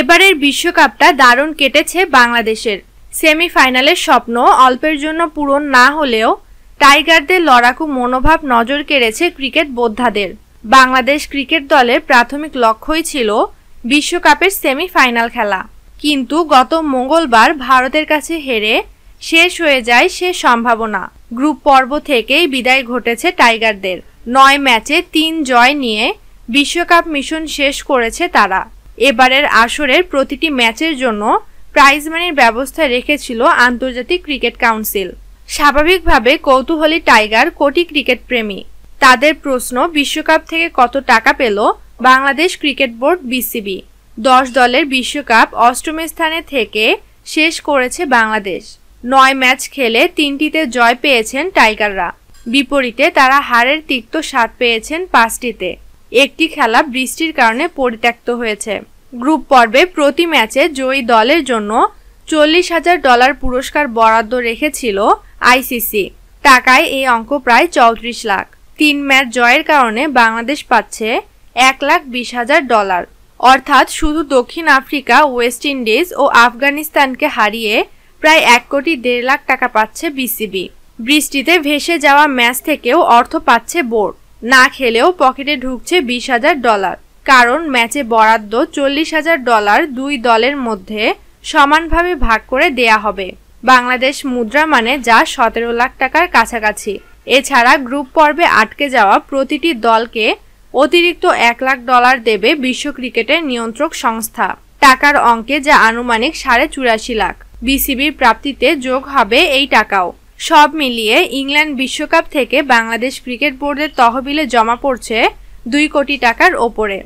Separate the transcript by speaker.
Speaker 1: এবারের বিশ্বকাপটা দারুণ কেটেছে বাংলাদেশের সেমিফাইনালের স্বপ্ন অল্পের জন্য পূরণ না হলেও টাইগারদের লড়াকু মনোভাব নজর কেড়েছে ক্রিকেট বোদ্ধাদের বাংলাদেশ ক্রিকেট দলের প্রাথমিক লক্ষ্যই ছিল বিশ্বকাপের সেমিফাইনাল খেলা কিন্তু গত মঙ্গলবার ভারতের কাছে হেরে শেষ হয়ে যায় সে সম্ভাবনা গ্রুপ পর্ব থেকেই বিদায় ঘটেছে টাইগারদের নয় ম্যাচে তিন জয় নিয়ে বিশ্বকাপ মিশন শেষ করেছে তারা এবারের আসরের প্রতিটি ম্যাচের জন্য প্রাইজ মানির ব্যবস্থা রেখেছিল আন্তর্জাতিক ক্রিকেট কাউন্সিল স্বাভাবিকভাবে কৌতূহলী টাইগার কোটি ক্রিকেট প্রেমী তাদের প্রশ্ন বিশ্বকাপ থেকে কত টাকা পেল বাংলাদেশ ক্রিকেট বোর্ড বিসিবি দশ দলের বিশ্বকাপ অষ্টম স্থানে থেকে শেষ করেছে বাংলাদেশ নয় ম্যাচ খেলে তিনটিতে জয় পেয়েছেন টাইগাররা বিপরীতে তারা হারের তিক্ত স্বাদ পেয়েছেন পাঁচটিতে একটি খেলা বৃষ্টির কারণে পরিত্যক্ত হয়েছে গ্রুপ পর্বে প্রতি ম্যাচে জয়ী দলের জন্য চল্লিশ হাজার ডলার পুরস্কার বরাদ্দ রেখেছিল আইসিসি টাকায় এই অঙ্ক প্রায় চৌত্রিশ লাখ তিন ম্যাচ জয়ের কারণে বাংলাদেশ পাচ্ছে এক লাখ বিশ হাজার ডলার অর্থাৎ শুধু দক্ষিণ আফ্রিকা ওয়েস্ট ইন্ডিজ ও আফগানিস্তানকে হারিয়ে প্রায় এক কোটি দেড় লাখ টাকা পাচ্ছে বিসিবি বৃষ্টিতে ভেসে যাওয়া ম্যাচ থেকেও অর্থ পাচ্ছে বোর্ড না খেলেও পকেটে ঢুকছে বিশ হাজার ডলার কারণ ম্যাচে বরাদ্দ চল্লিশ হাজার ডলার দুই দলের মধ্যে সমানভাবে ভাগ করে দেয়া হবে বাংলাদেশ মুদ্রা মানে যা সতেরো লাখ টাকার কাছাকাছি এছাড়া গ্রুপ পর্বে আটকে যাওয়া প্রতিটি দলকে অতিরিক্ত এক লাখ ডলার দেবে বিশ্ব ক্রিকেটের নিয়ন্ত্রক সংস্থা টাকার অঙ্কে যা আনুমানিক সাড়ে চুরাশি লাখ বিসিবির প্রাপ্তিতে যোগ হবে এই টাকাও সব মিলিয়ে ইংল্যান্ড বিশ্বকাপ থেকে বাংলাদেশ ক্রিকেট বোর্ডের তহবিলে জমা পড়ছে দুই কোটি টাকার ওপরে